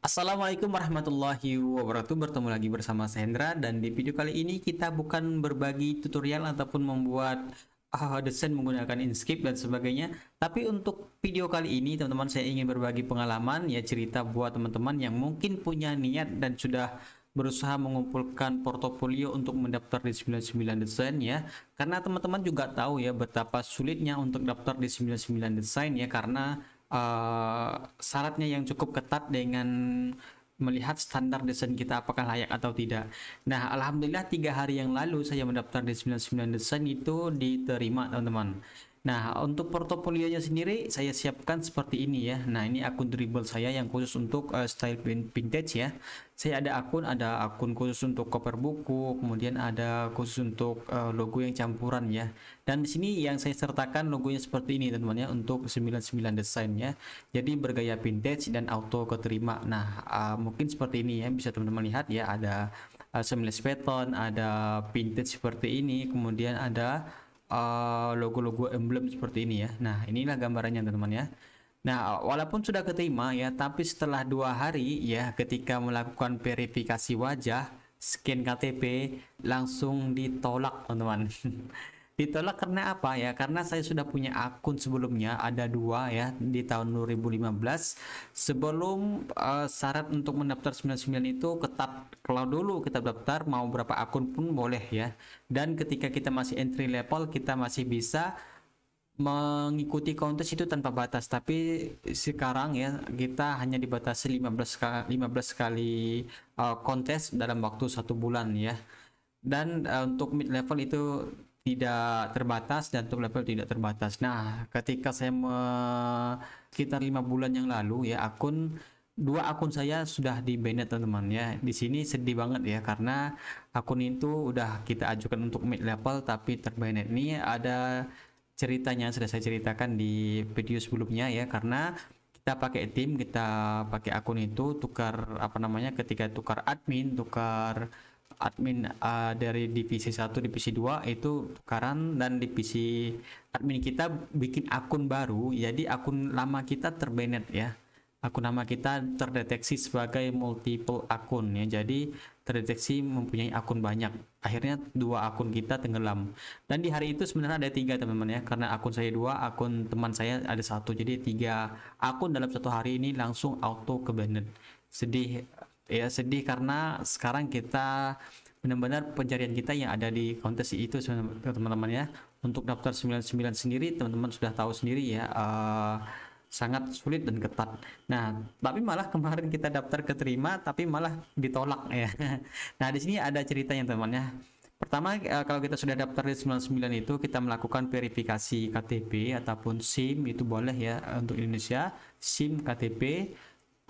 Assalamualaikum warahmatullahi wabarakatuh Bertemu lagi bersama Sandra Dan di video kali ini kita bukan berbagi tutorial Ataupun membuat uh, desain menggunakan Inkscape dan sebagainya Tapi untuk video kali ini teman-teman Saya ingin berbagi pengalaman Ya cerita buat teman-teman yang mungkin punya niat Dan sudah berusaha mengumpulkan portofolio untuk mendaftar di 99 desain ya karena teman-teman juga tahu ya betapa sulitnya untuk daftar di 99 desain ya karena uh, syaratnya yang cukup ketat dengan melihat standar desain kita apakah layak atau tidak. Nah, alhamdulillah tiga hari yang lalu saya mendaftar di 99 desain itu diterima teman-teman. Nah, untuk portofolionya sendiri saya siapkan seperti ini ya. Nah, ini akun dribble saya yang khusus untuk uh, style vintage ya. Saya ada akun, ada akun khusus untuk cover buku, kemudian ada khusus untuk uh, logo yang campuran ya. Dan di sini yang saya sertakan logonya seperti ini teman-teman ya untuk 99 desain ya. Jadi bergaya vintage dan auto keterima. Nah, uh, mungkin seperti ini ya bisa teman-teman lihat ya ada uh, 19 pattern, ada vintage seperti ini, kemudian ada Eh, logo-logo uh, emblem seperti ini ya nah inilah gambarannya teman-teman ya Nah, walaupun sudah keterima ya, tapi setelah dua hari ya, ketika melakukan verifikasi wajah, scan KTP langsung ditolak, teman-teman. Ditolak karena apa ya? Karena saya sudah punya akun sebelumnya ada dua ya di tahun 2015 sebelum uh, syarat untuk mendaftar 99 itu ketat kalau dulu kita daftar mau berapa akun pun boleh ya. Dan ketika kita masih entry level kita masih bisa mengikuti kontes itu tanpa batas tapi sekarang ya kita hanya dibatasi 15 kali 15 kali uh, eh, kontes dalam waktu satu bulan ya dan uh, untuk mid level itu tidak terbatas dan top level tidak terbatas. Nah, ketika saya me, sekitar lima bulan yang lalu ya akun dua akun saya sudah di banned ya, teman-teman ya. Di sini sedih banget ya karena akun itu udah kita ajukan untuk mid level tapi terbanned. Ini ada ceritanya sudah saya ceritakan di video sebelumnya ya karena kita pakai tim, kita pakai akun itu tukar apa namanya ketika tukar admin, tukar admin uh, dari divisi 1 divisi 2 itu tukaran dan divisi admin kita bikin akun baru jadi akun lama kita terbanet ya akun lama kita terdeteksi sebagai multiple akun ya jadi terdeteksi mempunyai akun banyak akhirnya dua akun kita tenggelam dan di hari itu sebenarnya ada tiga teman-teman ya karena akun saya dua akun teman saya ada satu jadi tiga akun dalam satu hari ini langsung auto kebanet sedih ya sedih karena sekarang kita benar-benar pencarian kita yang ada di kontes itu teman-teman ya untuk daftar 99 sendiri teman-teman sudah tahu sendiri ya uh, sangat sulit dan ketat. Nah, tapi malah kemarin kita daftar keterima, tapi malah ditolak ya. Nah, di sini ada ceritanya teman ya. Pertama, eh, kalau kita sudah daftar di 99 itu, kita melakukan verifikasi KTP ataupun SIM, itu boleh ya untuk Indonesia, SIM, KTP,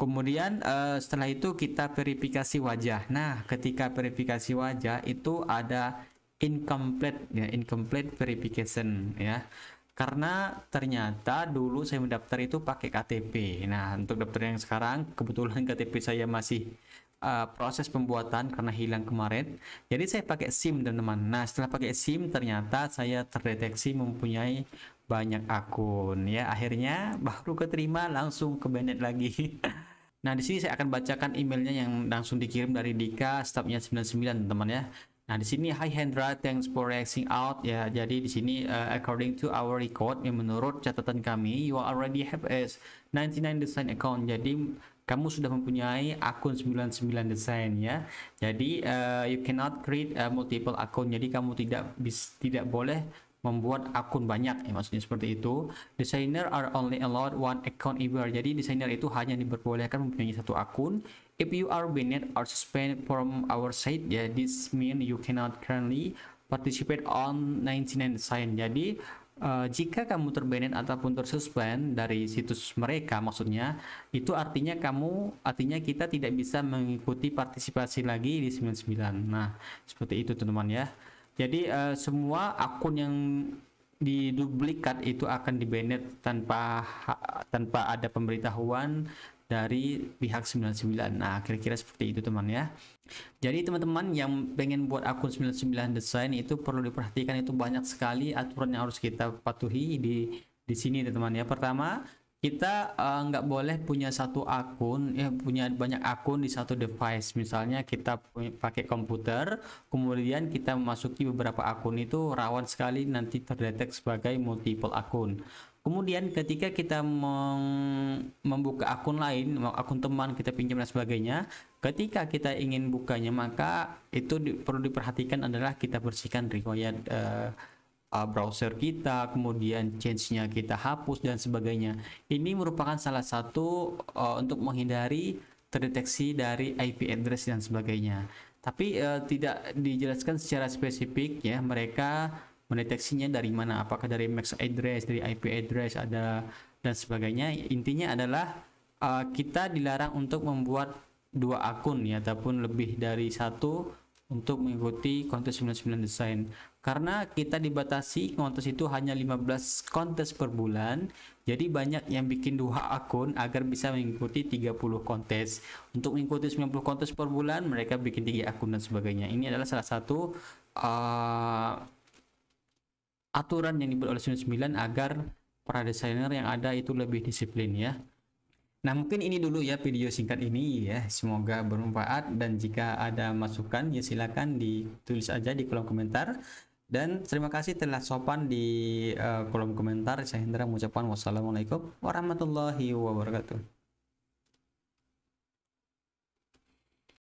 Kemudian uh, setelah itu kita verifikasi wajah. Nah, ketika verifikasi wajah itu ada incomplete ya, incomplete verification ya. Karena ternyata dulu saya mendaftar itu pakai KTP. Nah, untuk daftar yang sekarang kebetulan KTP saya masih uh, proses pembuatan karena hilang kemarin. Jadi saya pakai SIM, teman-teman. Nah, setelah pakai SIM ternyata saya terdeteksi mempunyai banyak akun ya akhirnya baru keterima langsung ke Bennett lagi Nah, di sini saya akan bacakan emailnya yang langsung dikirim dari Dika stafnya 99 teman ya. Nah, di sini hi Hendra, thanks for reaching out ya. Jadi di sini uh, according to our record yang menurut catatan kami you already have a 99 design account. Jadi kamu sudah mempunyai akun 99 design ya. Jadi uh, you cannot create uh, multiple account Jadi kamu tidak bis, tidak boleh membuat akun banyak ya maksudnya seperti itu designer are only allowed one account ever jadi designer itu hanya diperbolehkan mempunyai satu akun if you are banned or suspended from our site ya yeah, this mean you cannot currently participate on 99 sign jadi uh, jika kamu terbanned ataupun tersuspend dari situs mereka maksudnya itu artinya kamu artinya kita tidak bisa mengikuti partisipasi lagi di 99 nah seperti itu teman-teman ya jadi uh, semua akun yang diduplikat itu akan dibanned tanpa tanpa ada pemberitahuan dari pihak 99 nah kira-kira seperti itu teman ya jadi teman-teman yang pengen buat akun 99 desain itu perlu diperhatikan itu banyak sekali aturan yang harus kita patuhi di di sini teman ya pertama kita eh, nggak uh, boleh punya satu akun ya punya banyak akun di satu device misalnya kita punya, pakai komputer kemudian kita memasuki beberapa akun itu rawan sekali nanti terdetek sebagai multiple akun kemudian ketika kita membuka akun lain akun teman kita pinjam dan sebagainya ketika kita ingin bukanya maka itu di perlu diperhatikan adalah kita bersihkan riwayat uh, eh, uh, browser kita, kemudian change-nya kita hapus dan sebagainya. Ini merupakan salah satu uh, untuk menghindari terdeteksi dari IP address dan sebagainya. Tapi uh, tidak dijelaskan secara spesifik ya mereka mendeteksinya dari mana? Apakah dari MAC address, dari IP address ada dan sebagainya. Intinya adalah uh, kita dilarang untuk membuat dua akun ya ataupun lebih dari satu untuk mengikuti kontes 99 desain karena kita dibatasi kontes itu hanya 15 kontes per bulan jadi banyak yang bikin dua akun agar bisa mengikuti 30 kontes untuk mengikuti 90 kontes per bulan mereka bikin tiga akun dan sebagainya ini adalah salah satu uh, aturan yang dibuat oleh 99 agar para desainer yang ada itu lebih disiplin ya Nah, mungkin ini dulu ya video singkat ini ya. Semoga bermanfaat dan jika ada masukan ya silakan ditulis aja di kolom komentar. Dan terima kasih telah sopan di uh, kolom komentar. Saya Hendra mengucapkan wassalamualaikum warahmatullahi wabarakatuh.